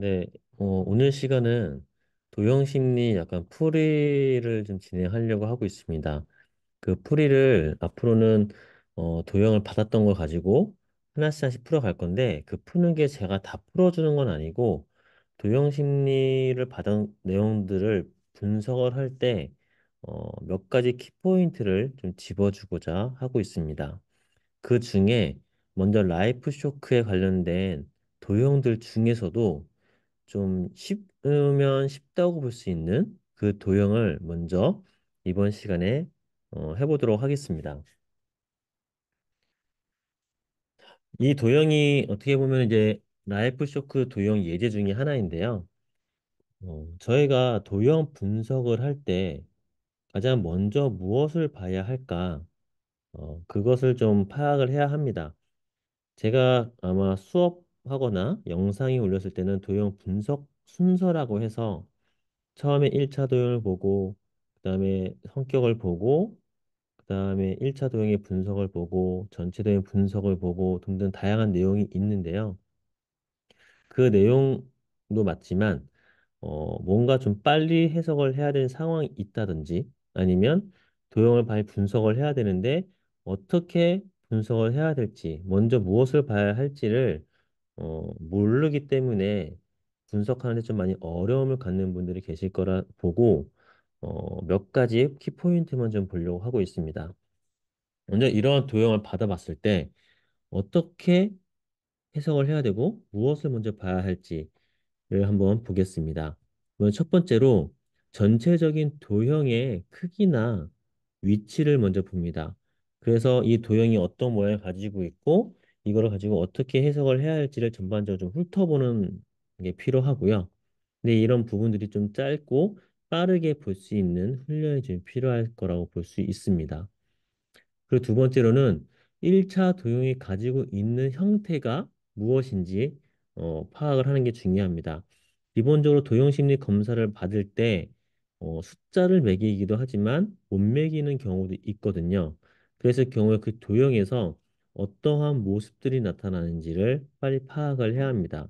네, 어, 오늘 시간은 도형심리 약간 풀이를 좀 진행하려고 하고 있습니다. 그 풀이를 앞으로는 어, 도형을 받았던 걸 가지고 하나씩 하나씩 풀어갈 건데 그 푸는 게 제가 다 풀어주는 건 아니고 도형심리를 받은 내용들을 분석을 할때 어, 몇 가지 키포인트를 좀 집어주고자 하고 있습니다. 그 중에 먼저 라이프 쇼크에 관련된 도형들 중에서도 좀 쉽으면 쉽다고 볼 수 있는 그 도형을 먼저 이번 시간에 어, 해보도록 하겠습니다. 이 도형이 어떻게 보면 이제 라이프쇼크 도형 예제 중에 하나인데요. 어, 저희가 도형 분석을 할 때 가장 먼저 무엇을 봐야 할까? 어, 그것을 좀 파악을 해야 합니다. 제가 아마 수업 하거나 영상이 올렸을 때는 도형 분석 순서라고 해서 처음에 1차 도형을 보고 그 다음에 성격을 보고 그 다음에 1차 도형의 분석을 보고 전체 도형 분석을 보고 등등 다양한 내용이 있는데요. 그 내용도 맞지만 어, 뭔가 좀 빨리 해석을 해야 되는 상황이 있다든지 아니면 도형을 많이 분석을 해야 되는데 어떻게 분석을 해야 될지 먼저 무엇을 봐야 할지를 어, 모르기 때문에 분석하는데 좀 많이 어려움을 갖는 분들이 계실 거라 보고 어, 몇 가지 키포인트만 좀 보려고 하고 있습니다. 먼저 이러한 도형을 받아봤을 때 어떻게 해석을 해야 되고 무엇을 먼저 봐야 할지를 한번 보겠습니다. 먼저 첫 번째로 전체적인 도형의 크기나 위치를 먼저 봅니다. 그래서 이 도형이 어떤 모양을 가지고 있고 이거를 가지고 어떻게 해석을 해야 할지를 전반적으로 좀 훑어보는 게 필요하고요. 근데 이런 부분들이 좀 짧고 빠르게 볼 수 있는 훈련이 좀 필요할 거라고 볼 수 있습니다. 그리고 두 번째로는 1차 도용이 가지고 있는 형태가 무엇인지 어, 파악을 하는 게 중요합니다. 기본적으로 도용심리 검사를 받을 때 어, 숫자를 매기기도 하지만 못 매기는 경우도 있거든요. 그래서 경우에 그 도형에서 어떠한 모습들이 나타나는지를 빨리 파악을 해야 합니다.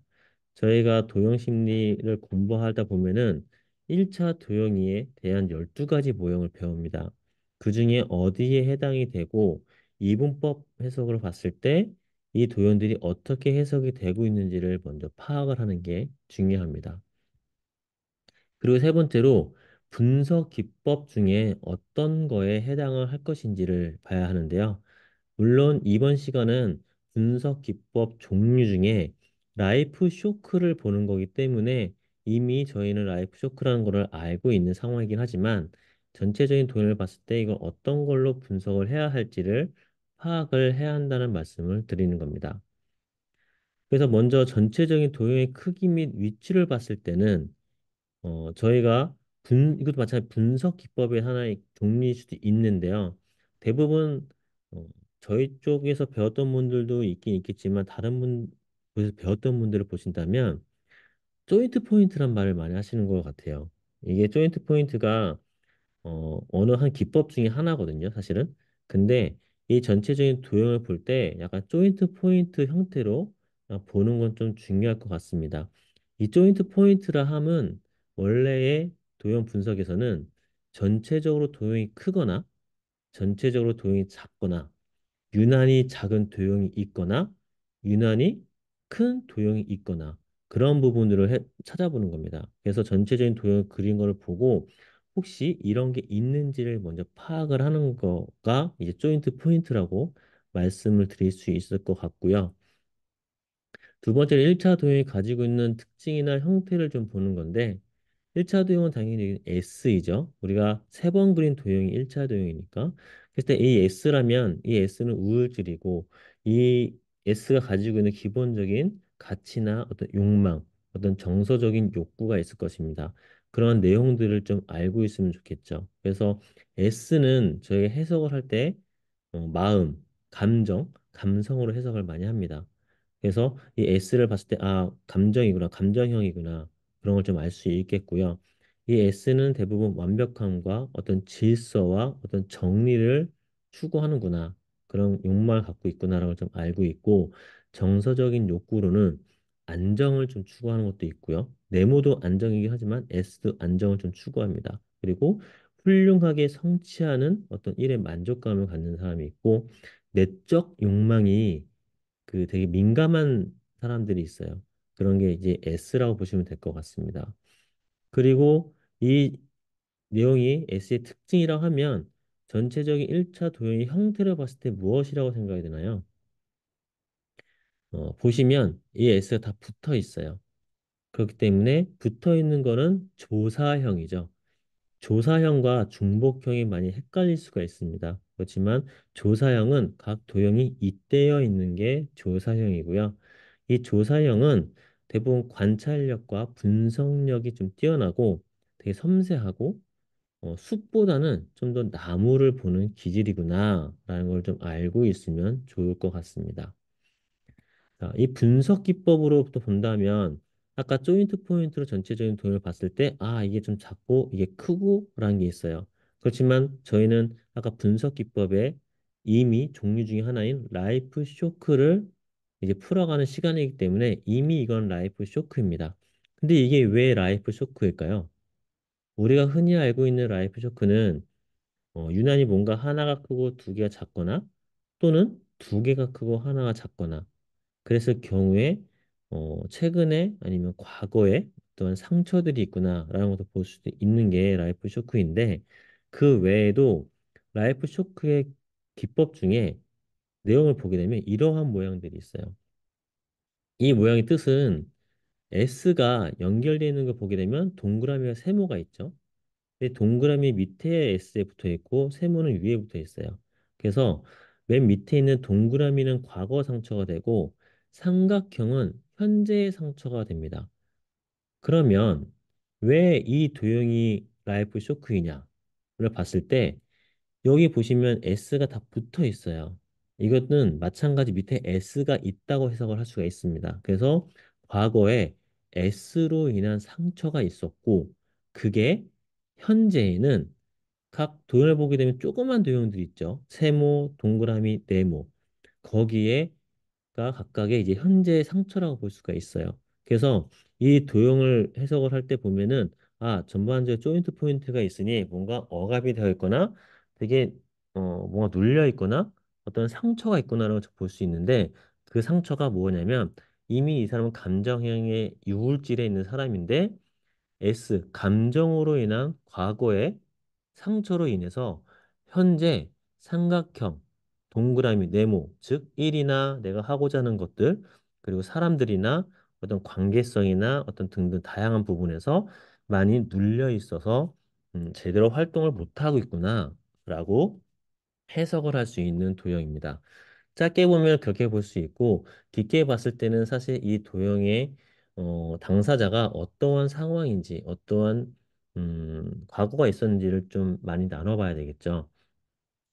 저희가 도형 심리를 공부하다 보면은 1차 도형이에 대한 12가지 모형을 배웁니다. 그 중에 어디에 해당이 되고 이분법 해석으로 봤을 때 이 도형들이 어떻게 해석이 되고 있는지를 먼저 파악을 하는 게 중요합니다. 그리고 세 번째로 분석 기법 중에 어떤 거에 해당을 할 것인지를 봐야 하는데요. 물론 이번 시간은 분석 기법 종류 중에 라이프 쇼크를 보는 거기 때문에 이미 저희는 라이프 쇼크라는 거를 알고 있는 상황이긴 하지만 전체적인 돈을 봤을 때 이걸 어떤 걸로 분석을 해야 할지를 파악을 해야 한다는 말씀을 드리는 겁니다. 그래서 먼저 전체적인 도형의 크기 및 위치를 봤을 때는 어, 저희가 분, 이것도 마찬가지 분석 기법의 하나의 종류일 수도 있는데요. 대부분 어, 저희 쪽에서 배웠던 분들도 있긴 있겠지만 다른 분 곳에서 배웠던 분들을 보신다면 조인트 포인트란 말을 많이 하시는 것 같아요. 이게 조인트 포인트가 어, 어느 한 기법 중에 하나거든요, 사실은. 근데 이 전체적인 도형을 볼 때 약간 조인트 포인트 형태로 보는 건 좀 중요할 것 같습니다. 이 조인트 포인트라 함은 원래의 도형 분석에서는 전체적으로 도형이 크거나 전체적으로 도형이 작거나 유난히 작은 도형이 있거나 유난히 큰 도형이 있거나 그런 부분으로 해, 찾아보는 겁니다. 그래서 전체적인 도형을 그린 걸 보고 혹시 이런 게 있는지를 먼저 파악을 하는 거가 이제 조인트 포인트라고 말씀을 드릴 수 있을 것 같고요. 두 번째로 1차 도형이 가지고 있는 특징이나 형태를 좀 보는 건데 1차 도형은 당연히 S이죠. 우리가 세 번 그린 도형이 1차 도형이니까. 그때 이 S라면 이 S는 우울질이고 이 S가 가지고 있는 기본적인 가치나 어떤 욕망, 어떤 정서적인 욕구가 있을 것입니다. 그런 내용들을 좀 알고 있으면 좋겠죠. 그래서 S는 저희 해석을 할때 어, 마음, 감정, 감성으로 해석을 많이 합니다. 그래서 이 S를 봤을 때, 아, 감정이구나, 감정형이구나. 그런 걸 좀 알 수 있겠고요. 이 S는 대부분 완벽함과 어떤 질서와 어떤 정리를 추구하는구나. 그런 욕망을 갖고 있구나라고좀 알고 있고 정서적인 욕구로는 안정을 좀 추구하는 것도 있고요. 네모도 안정이긴 하지만 S도 안정을 좀 추구합니다. 그리고 훌륭하게 성취하는 어떤 일의 만족감을 갖는 사람이 있고 내적 욕망이 그 되게 민감한 사람들이 있어요. 그런 게 이제 S라고 보시면 될 것 같습니다. 그리고 이 내용이 S의 특징이라고 하면 전체적인 1차 도형의 형태를 봤을 때 무엇이라고 생각이 되나요? 어, 보시면 이 S가 다 붙어 있어요. 그렇기 때문에 붙어 있는 거는 조사형이죠. 조사형과 중복형이 많이 헷갈릴 수가 있습니다. 그렇지만 조사형은 각 도형이 잇대어 있는 게 조사형이고요. 이 조사형은 대부분 관찰력과 분석력이 좀 뛰어나고 되게 섬세하고 어, 숲보다는 좀 더 나무를 보는 기질이구나라는 걸 좀 알고 있으면 좋을 것 같습니다. 자, 이 분석 기법으로부 본다면 아까 조인트 포인트로 전체적인 돈을 봤을 때 아 이게 좀 작고 이게 크고라는 게 있어요. 그렇지만 저희는 아까 분석 기법에 이미 종류 중의 하나인 라이프 쇼크를 이제 풀어가는 시간이기 때문에 이미 이건 라이프 쇼크입니다. 근데 이게 왜 라이프 쇼크일까요? 우리가 흔히 알고 있는 라이프 쇼크는 어, 유난히 뭔가 하나가 크고 두 개가 작거나 또는 두 개가 크고 하나가 작거나 그랬을 경우에 어, 최근에 아니면 과거에 어떤 상처들이 있구나라는 것도 볼 수도 있는 게 라이프 쇼크인데 그 외에도 라이프 쇼크의 기법 중에 내용을 보게 되면 이러한 모양들이 있어요. 이 모양의 뜻은 S가 연결되어 있는 걸 보게 되면 동그라미와 세모가 있죠. 근데 동그라미 밑에 S에 붙어 있고 세모는 위에 붙어 있어요. 그래서 맨 밑에 있는 동그라미는 과거 상처가 되고 삼각형은 현재의 상처가 됩니다. 그러면 왜 이 도형이 라이프 쇼크이냐를 봤을 때 여기 보시면 S가 다 붙어 있어요. 이것은 마찬가지 밑에 S가 있다고 해석을 할 수가 있습니다. 그래서 과거에 S로 인한 상처가 있었고 그게 현재에는 각 도형을 보게 되면 조그만 도형들이 있죠. 세모, 동그라미, 네모 거기에가 각각의 이제 현재의 상처라고 볼 수가 있어요. 그래서 이 도형을 해석을 할 때 보면은 아전반적으로 조인트 포인트가 있으니 뭔가 억압이 되어 있거나 되게 어 뭔가 눌려 있거나 어떤 상처가 있구나라고 볼 수 있는데 그 상처가 뭐냐면 이미 이 사람은 감정형의 유울질에 있는 사람인데 S 감정으로 인한 과거의 상처로 인해서 현재 삼각형 동그라미 네모 즉 일이나 내가 하고자 하는 것들 그리고 사람들이나 어떤 관계성이나 어떤 등등 다양한 부분에서 많이 눌려 있어서 음, 제대로 활동을 못하고 있구나라고 해석을 할 수 있는 도형입니다. 짧게 보면 그렇게 볼 수 있고 깊게 봤을 때는 사실 이 도형의 어, 당사자가 어떠한 상황인지 어떠한 음, 과거가 있었는지를 좀 많이 나눠봐야 되겠죠.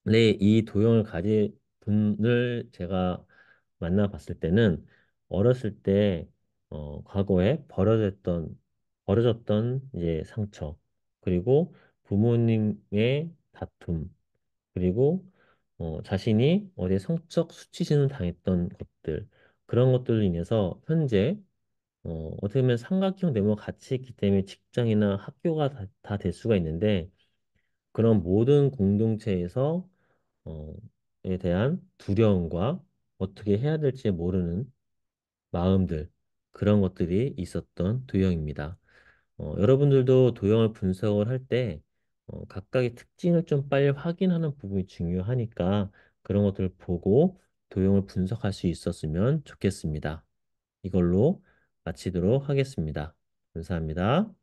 근이 도형을 가질 분을 제가 만나봤을 때는 어렸을 때 어, 과거에 벌어졌던 버려졌던 이제 상처 그리고 부모님의 다툼 그리고 어, 자신이 어제 성적 수치심을 당했던 것들 그런 것들로 인해서 현재 어, 어떻게 보면 삼각형 네모가 같이 있기 때문에 직장이나 학교가 다, 다될 수가 있는데 그런 모든 공동체에서 어, 에 대한 두려움과 어떻게 해야 될지 모르는 마음들 그런 것들이 있었던 도형입니다. 어, 여러분들도 도형을 분석을 할때 어, 각각의 특징을 좀 빨리 확인하는 부분이 중요하니까 그런 것들을 보고 도형을 분석할 수 있었으면 좋겠습니다. 이걸로 마치도록 하겠습니다. 감사합니다.